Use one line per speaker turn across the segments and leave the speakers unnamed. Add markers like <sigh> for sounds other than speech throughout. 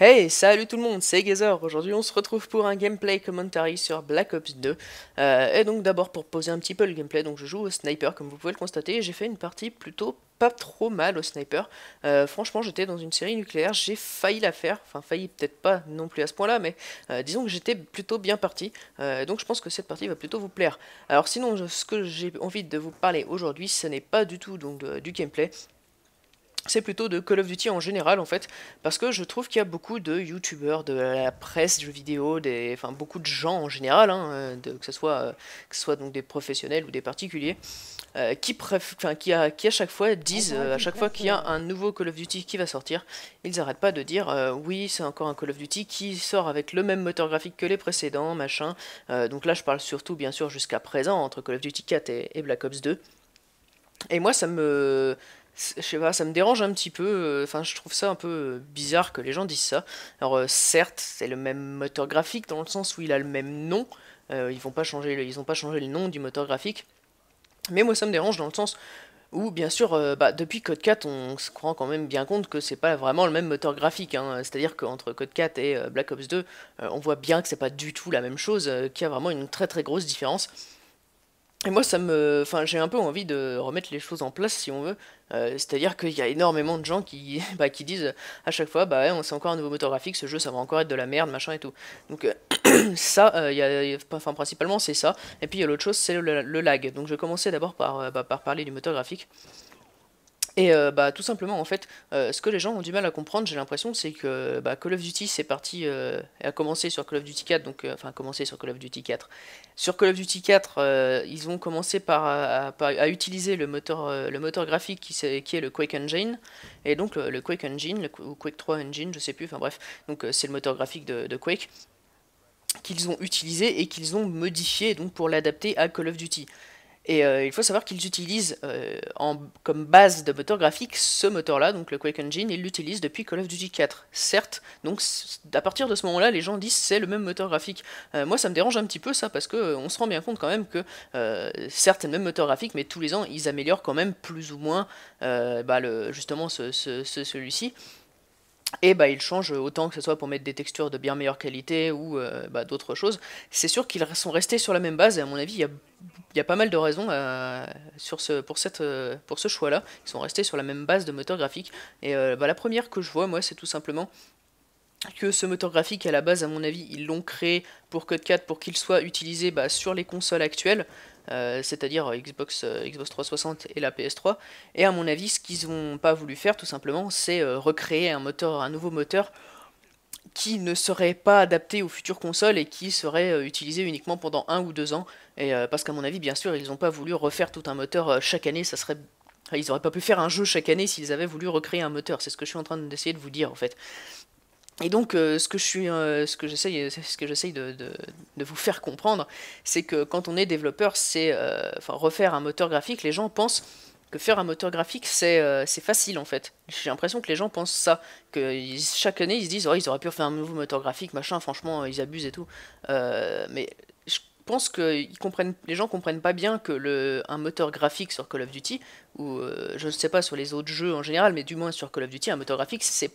Hey, salut tout le monde, c'est Gazer. Aujourd'hui, on se retrouve pour un gameplay commentary sur Black Ops 2. Euh, et donc, d'abord, pour poser un petit peu le gameplay, donc je joue au sniper, comme vous pouvez le constater. J'ai fait une partie plutôt pas trop mal au sniper. Euh, franchement, j'étais dans une série nucléaire, j'ai failli la faire. Enfin, failli peut-être pas non plus à ce point-là, mais euh, disons que j'étais plutôt bien parti. donc, je pense que cette partie va plutôt vous plaire. Alors, sinon, ce que j'ai envie de vous parler aujourd'hui, ce n'est pas du tout donc, du gameplay, c'est plutôt de Call of Duty en général en fait, parce que je trouve qu'il y a beaucoup de youtubeurs, de la presse, jeux vidéo, des, enfin beaucoup de gens en général, hein, euh, de, que ce soit, euh, que ce soit donc des professionnels ou des particuliers, euh, qui, qui, à, qui, à, chaque fois disent, ah, à chaque fois qu'il y a un nouveau Call of Duty qui va sortir, ils n'arrêtent pas de dire oui c'est encore un Call of Duty qui sort avec le même moteur graphique que les précédents, machin. donc là je parle surtout bien sûr jusqu'à présent entre Call of Duty 4 et Black Ops 2. Et moi, ça me, je sais pas, ça me dérange un petit peu. Euh, enfin, je trouve ça un peu euh, bizarre que les gens disent ça. Alors, euh, certes, c'est le même moteur graphique dans le sens où il a le même nom. ils vont pas changer, ils ont pas changé le nom du moteur graphique. Mais moi, ça me dérange dans le sens où, bien sûr, bah, depuis Code 4, on se rend quand même bien compte que c'est pas vraiment le même moteur graphique. Hein. C'est-à-dire qu'entre Code 4 et Black Ops 2, on voit bien que c'est pas du tout la même chose, qu'il y a vraiment une très très grosse différence. Et moi, ça me, enfin, j'ai un peu envie de remettre les choses en place, si on veut. Euh, c'est-à-dire qu'il y a énormément de gens qui, <laughs> bah, qui disent à chaque fois, bah, on c'est encore un nouveau moteur graphique, ce jeu, ça va encore être de la merde, machin et tout. Donc euh, <clears throat> ça, euh, y a, enfin, principalement, c'est ça. Et puis il y a l'autre chose, c'est le, lag. Donc je vais commencer d'abord par, bah, par parler du moteur graphique. Et euh, bah, tout simplement, en fait, euh, ce que les gens ont du mal à comprendre, j'ai l'impression, c'est que bah, Call of Duty, c'est parti, euh, a commencé sur Call of Duty 4, donc, enfin, commencé sur Call of Duty 4. Sur Call of Duty 4, ils ont commencé par, à, utiliser le moteur, le moteur graphique qui, est, le Quake Engine, et donc le, Quake Engine, ou Quake 3 Engine, je sais plus, enfin bref, donc c'est le moteur graphique de, de Quake qu'ils ont utilisé et qu'ils ont modifié donc pour l'adapter à Call of Duty. Et euh, il faut savoir qu'ils utilisent euh, comme base de moteur graphique ce moteur-là, donc le Quake Engine, ils l'utilisent depuis Call of Duty 4, certes. Donc à partir de ce moment-là, les gens disent c'est le même moteur graphique. Euh, moi, ça me dérange un petit peu ça, parce qu'on on se rend bien compte quand même que certes, c'est le même moteur graphique, mais tous les ans, ils améliorent quand même plus ou moins bah, justement celui-ci. Et bah, ils changent autant que ce soit pour mettre des textures de bien meilleure qualité ou euh, bah, d'autres choses. C'est sûr qu'ils sont restés sur la même base, et à mon avis, il y a, pas mal de raisons euh, euh, pour, ce choix-là. Ils sont restés sur la même base de moteur graphique. Et bah, la première que je vois, moi, c'est tout simplement que ce moteur graphique, à la base, à mon avis, ils l'ont créé pour Code 4 pour qu'il soit utilisé bah, sur les consoles actuelles, euh, c'est-à-dire Xbox, euh, Xbox 360 et la PS3. Et à mon avis, ce qu'ils n'ont pas voulu faire, tout simplement, c'est euh, recréer un, moteur, un nouveau moteur qui ne serait pas adapté aux futures consoles et qui serait utilisé uniquement pendant un ou deux ans. Et, parce qu'à mon avis, bien sûr, ils n'ont pas voulu refaire tout un moteur chaque année, ça serait ils n'auraient pas pu faire un jeu chaque année s'ils avaient voulu recréer un moteur. C'est ce que je suis en train d'essayer de vous dire en fait. Et donc, euh, ce que je suis, euh, ce que j'essaye, ce que de, vous faire comprendre, c'est que quand on est développeur, c'est, euh, refaire un moteur graphique, les gens pensent que faire un moteur graphique, c'est, c'est facile en fait. J'ai l'impression que les gens pensent ça, que chaque année ils se disent, oh, ils auraient pu refaire un nouveau moteur graphique, machin. Franchement, ils abusent et tout. mais je pense que ils comprennent, les gens comprennent pas bien que le, un moteur graphique sur Call of Duty, ou je ne sais pas sur les autres jeux en général, mais du moins sur Call of Duty, un moteur graphique, c'est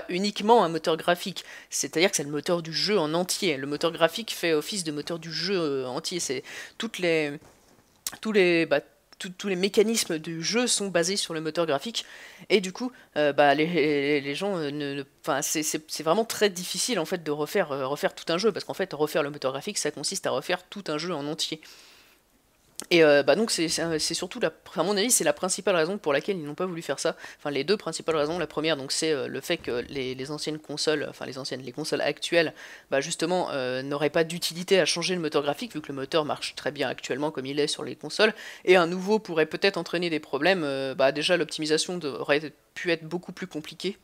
pas uniquement un moteur graphique, c'est-à-dire que c'est le moteur du jeu en entier. Le moteur graphique fait office de moteur du jeu euh, entier. C'est toutes les, tous les, bah, tous les mécanismes du jeu sont basés sur le moteur graphique et du coup euh, bah, les, gens euh, ne, c'est vraiment très difficile en fait de refaire, refaire tout un jeu parce qu'en fait refaire le moteur graphique ça consiste à refaire tout un jeu en entier. Et euh, bah donc c'est surtout, la, à mon avis, c'est la principale raison pour laquelle ils n'ont pas voulu faire ça. Enfin, les deux principales raisons. La première, donc, c'est euh, le fait que les, anciennes consoles, enfin les anciennes, les consoles actuelles, bah justement, euh, n'auraient pas d'utilité à changer le moteur graphique vu que le moteur marche très bien actuellement comme il est sur les consoles. Et un nouveau pourrait peut-être entraîner des problèmes. bah déjà, l'optimisation aurait pu être beaucoup plus compliquée,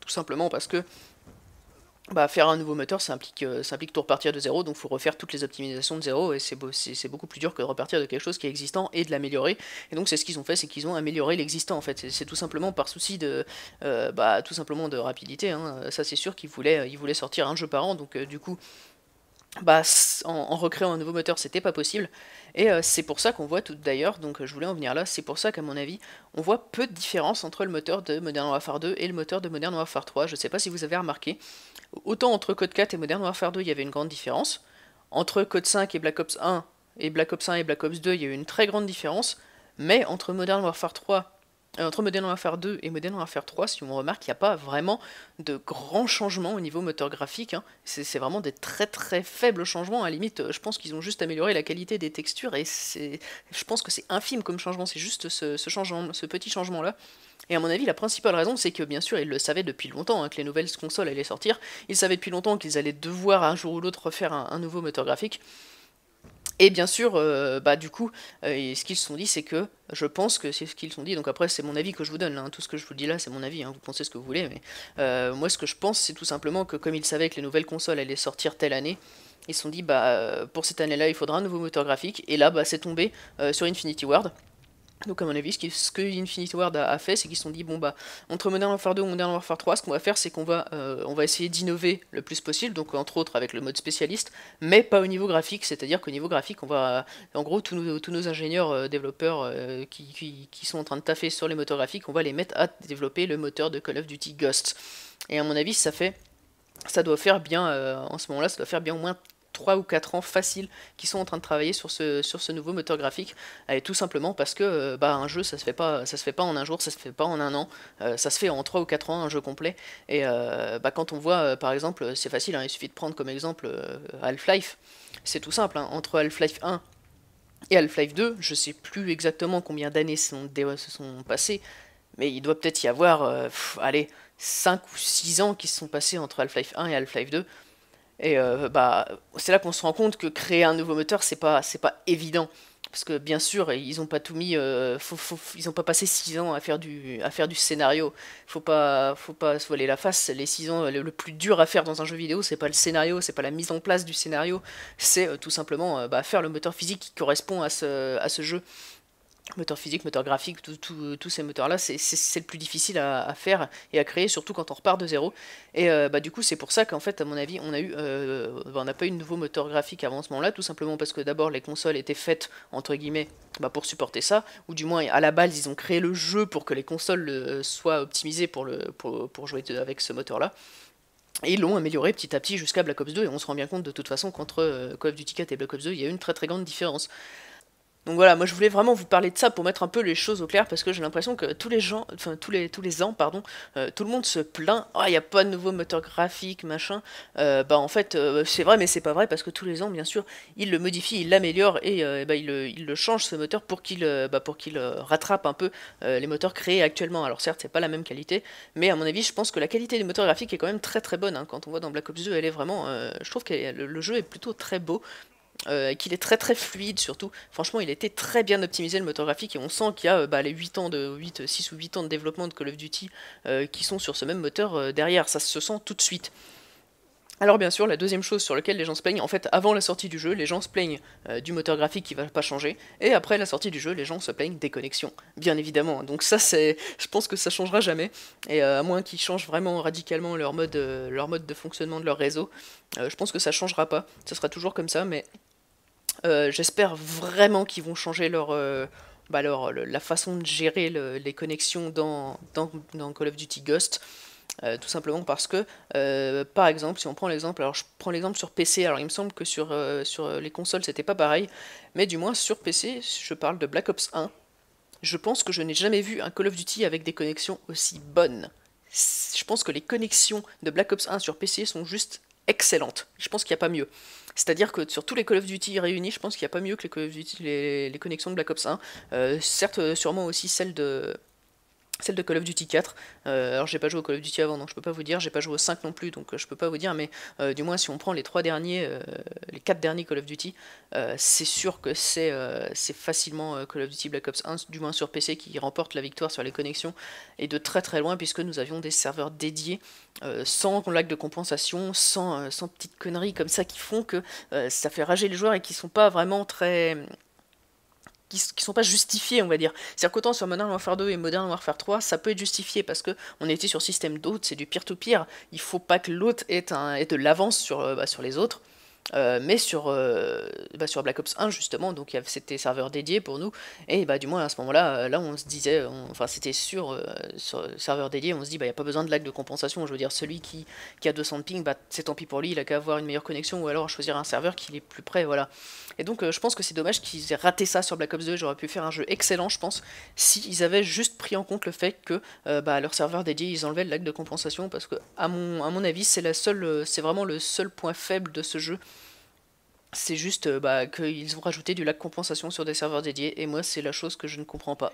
tout simplement parce que bah, faire un nouveau moteur, ça implique, euh, ça implique tout repartir de zéro, donc il faut refaire toutes les optimisations de zéro, et c'est beau, beaucoup plus dur que de repartir de quelque chose qui est existant et de l'améliorer. Et donc c'est ce qu'ils ont fait, c'est qu'ils ont amélioré l'existant en fait. C'est tout simplement par souci de, euh, bah, tout simplement de rapidité. Hein. Ça c'est sûr qu'ils voulaient, euh, ils voulaient sortir un jeu par an, donc du coup bah, en, recréant un nouveau moteur, c'était pas possible. Et euh, c'est pour ça qu'on voit tout d'ailleurs, donc euh, je voulais en venir là, c'est pour ça qu'à mon avis, on voit peu de différence entre le moteur de Modern Warfare 2 et le moteur de Modern Warfare 3. Je sais pas si vous avez remarqué. Autant entre Code 4 et Modern Warfare 2, il y avait une grande différence. Entre Code 5 et Black Ops 1 et Black Ops 1 et Black Ops 2, il y a eu une très grande différence. Mais entre Modern Warfare 3 euh, entre Modern 1 faire 2 et Modern 1 faire 3, si on remarque, il n'y a pas vraiment de grands changements au niveau moteur graphique. Hein. C'est vraiment des très très faibles changements. À la limite, je pense qu'ils ont juste amélioré la qualité des textures et je pense que c'est infime comme changement. C'est juste ce, petit changement-là. Et à mon avis, la principale raison, c'est que bien sûr, ils le savaient depuis longtemps, hein, que les nouvelles consoles allaient sortir. Ils savaient depuis longtemps qu'ils allaient devoir un jour ou l'autre refaire un nouveau moteur graphique. Et bien sûr, euh, bah, du coup, euh, ce qu'ils se sont dit, c'est que je pense que c'est ce qu'ils se sont dit. Donc après, c'est mon avis que je vous donne. Hein. Tout ce que je vous dis là, c'est mon avis. Hein. Vous pensez ce que vous voulez. Mais euh, moi, ce que je pense, c'est tout simplement que comme ils savaient que les nouvelles consoles allaient sortir telle année, ils se sont dit, bah, pour cette année-là, il faudra un nouveau moteur graphique. Et là, bah, c'est tombé sur Infinity Ward. Donc à mon avis, ce que Infinity Ward a, fait, c'est qu'ils se sont dit, bon bah, entre Modern Warfare 2 et Modern Warfare 3, ce qu'on va faire, c'est qu'on va, euh, va essayer d'innover le plus possible, donc entre autres avec le mode spécialiste, mais pas au niveau graphique, c'est-à-dire qu'au niveau graphique, on va, en gros, tous nos, tous nos ingénieurs euh, développeurs euh, qui, sont en train de taffer sur les moteurs graphiques, on va les mettre à développer le moteur de Call of Duty Ghost. Et à mon avis, ça fait... Ça doit faire bien, en ce moment-là, ça doit faire bien au moins 3 ou 4 ans faciles qui sont en train de travailler sur ce, sur ce nouveau moteur graphique. tout simplement parce que euh, bah, un jeu, ça se, fait pas, ça se fait pas en un jour, ça se fait pas en un an, euh, ça se fait en 3 ou 4 ans, un jeu complet. Et euh, bah, quand on voit, par exemple, c'est facile, hein, il suffit de prendre comme exemple Half-Life. C'est tout simple, hein. entre Half-Life 1 et Half-Life 2, je sais plus exactement combien d'années se sont passées, mais il doit peut-être y avoir, allez, 5 ou 6 ans qui se sont passés entre Half-Life 1 et Half-Life 2. Et euh, bah, c'est là qu'on se rend compte que créer un nouveau moteur, c'est pas, pas évident. Parce que bien sûr, ils n'ont pas tout mis, euh, ils n'ont pas passé 6 ans à faire du, à faire du scénario. Faut pas, faut pas se voiler la face. Les 6 ans, le, plus dur à faire dans un jeu vidéo, c'est pas le scénario, c'est pas la mise en place du scénario, c'est euh, tout simplement bah, faire le moteur physique qui correspond à ce jeu moteur physique, moteur graphique, tous ces moteurs-là, c'est le plus difficile à, faire et à créer, surtout quand on repart de zéro. Et euh, bah, du coup, c'est pour ça qu'en fait, à mon avis, on eu, euh, n'a pas eu de nouveau moteur graphique avant ce moment-là, tout simplement parce que d'abord, les consoles étaient faites, entre guillemets, bah, pour supporter ça, ou du moins, à la base, ils ont créé le jeu pour que les consoles euh, soient optimisées pour, le, pour, pour jouer avec ce moteur-là. Et ils l'ont amélioré petit à petit jusqu'à Black Ops 2, et on se rend bien compte de toute façon qu'entre Call of Duty 4 et Black Ops 2, il y a une très très grande différence. Donc voilà, moi je voulais vraiment vous parler de ça pour mettre un peu les choses au clair parce que j'ai l'impression que tous les gens, enfin tous les tous les ans, pardon, euh, tout le monde se plaint. Ah, il n'y a pas de nouveau moteur graphique, machin. Euh, bah en fait, euh, c'est vrai, mais c'est pas vrai parce que tous les ans, bien sûr, ils le modifient, ils l'améliorent et, bah, ils, le, change changent ce moteur pour qu'il bah, pour qu'il rattrape un peu les moteurs créés actuellement. Alors certes, c'est pas la même qualité, mais à mon avis, je pense que la qualité des moteurs graphiques est quand même très très bonne. Hein. Quand on voit dans Black Ops 2, elle est vraiment, je trouve que le jeu est plutôt très beau. Euh, qu'il est très très fluide surtout. Franchement, il était très bien optimisé le moteur graphique et on sent qu'il y a euh, bah, les 8 ans de 8, 6 ou 8 ans de développement de Call of Duty euh, qui sont sur ce même moteur derrière. Ça se sent tout de suite. Alors bien sûr, la deuxième chose sur laquelle les gens se plaignent, en fait, avant la sortie du jeu, les gens se plaignent du moteur graphique qui va pas changer, et après la sortie du jeu, les gens se plaignent des connexions, bien évidemment. Donc ça, c'est, je pense que ça changera jamais, et à moins qu'ils changent vraiment radicalement leur mode, leur mode de fonctionnement de leur réseau, je pense que ça changera pas. Ça sera toujours comme ça, mais euh, j'espère vraiment qu'ils vont changer leur, euh, bah leur, la façon de gérer les connexions dans, dans, Call of Duty Ghost. Euh, tout simplement parce que, par exemple, si on prend l'exemple, alors je prends l'exemple sur PC, alors il me semble que sur, sur les consoles c'était pas pareil, mais du moins sur PC, je parle de Black Ops 1, je pense que je n'ai jamais vu un Call of Duty avec des connexions aussi bonnes. Je pense que les connexions de Black Ops 1 sur PC sont juste excellente. Je pense qu'il n'y a pas mieux. C'est-à-dire que sur tous les Call of Duty réunis, je pense qu'il n'y a pas mieux que les, Call of Duty, les, connexions de Black Ops 1. Euh, certes, sûrement aussi celle de, celle de Call of Duty 4. Euh, alors j'ai pas joué au Call of Duty avant, donc je peux pas vous dire, j'ai pas joué au 5 non plus, donc euh, je peux pas vous dire, mais euh, du moins si on prend les trois derniers, les quatre derniers Call of Duty, c'est sûr que c'est c'est facilement Call of Duty Black Ops 1, du moins sur PC, qui remporte la victoire sur les connexions, et de très très loin, puisque nous avions des serveurs dédiés, sans lag de compensation, sans, sans petites conneries comme ça qui font que ça fait rager les joueurs et qui sont pas vraiment très qui, qui sont pas justifiés on va dire. C'est-à-dire qu'autant sur Modern Warfare 2 et Modern Warfare 3, ça peut être justifié parce que on était sur système d'hôtes, c'est du peer-to-peer. Il faut pas que l'hôte ait, de l'avance sur, euh, bah, sur les autres. Euh, mais sur, euh, bah sur Black Ops 1 justement, donc c'était serveur dédié pour nous, et bah du moins à ce moment-là, euh, là on se disait, enfin c'était sur, serveur dédié, on se dit bah il n'y a pas besoin de lag de compensation, je veux dire celui qui, qui a 200 ping, bah c'est tant pis pour lui, il a qu'à avoir une meilleure connexion ou alors choisir un serveur qui est plus près, voilà. Et donc je pense que c'est dommage qu'ils aient raté ça sur Black Ops 2, j'aurais pu faire un jeu excellent je pense, s'ils avaient juste pris en compte le fait que bah, leur serveur dédié ils enlevaient le lag de compensation, parce que à mon, à mon avis c'est la seule, c'est vraiment le seul point faible de ce jeu c'est juste euh, bah, qu'ils ont rajouté du lac compensation sur des serveurs dédiés, et moi c'est la chose que je ne comprends pas.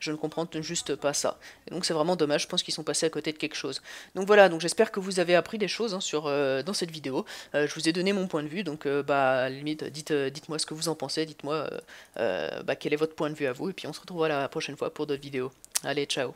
Je ne comprends juste pas ça. donc c'est vraiment dommage, je pense qu'ils sont passés à côté de quelque chose. Donc voilà, donc j'espère que vous avez appris des choses hein, sur, euh, dans cette vidéo. Euh, je vous ai donné mon point de vue, donc bah, à limite, dites, moi ce que vous en pensez, dites-moi bah, quel est votre point de vue à vous, et puis on se retrouve la prochaine fois pour d'autres vidéos. Allez, ciao